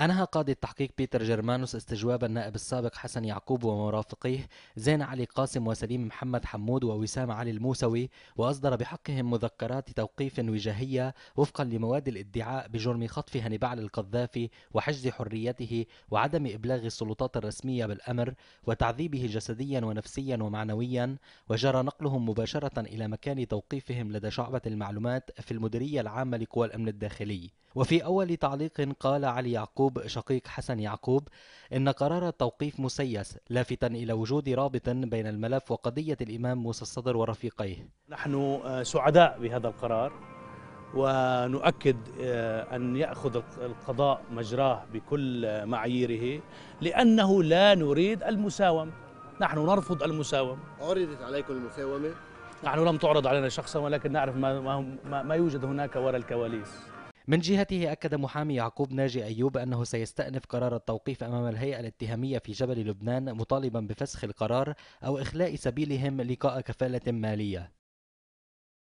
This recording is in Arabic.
أنهى قاضي التحقيق بيتر جرمانوس استجواب النائب السابق حسن يعقوب ومرافقيه زين علي قاسم وسليم محمد حمود ووسام علي الموسوي وأصدر بحقهم مذكرات توقيف وجاهية وفقا لمواد الادعاء بجرم خطف هنبعل القذافي وحجز حريته وعدم إبلاغ السلطات الرسمية بالأمر وتعذيبه جسديا ونفسيا ومعنويا وجرى نقلهم مباشرة إلى مكان توقيفهم لدى شعبة المعلومات في المديرية العامة لقوى الأمن الداخلي وفي أول تعليق قال علي يعقوب شقيق حسن يعقوب إن قرار التوقيف مسيس لافتا إلى وجود رابط بين الملف وقضية الإمام موسى الصدر ورفيقيه نحن آه، سعداء بهذا القرار ونؤكد آه، أن يأخذ القضاء مجراه بكل آه، معاييره لأنه لا نريد المساومة نحن نرفض المساومة عرضت عليكم المساومة؟ نحن لم تعرض علينا شخصا ولكن نعرف ما, ما, ما يوجد هناك وراء الكواليس من جهته أكد محامي يعقوب ناجي أيوب أنه سيستأنف قرار التوقيف أمام الهيئة الاتهامية في جبل لبنان مطالبا بفسخ القرار أو إخلاء سبيلهم لقاء كفالة مالية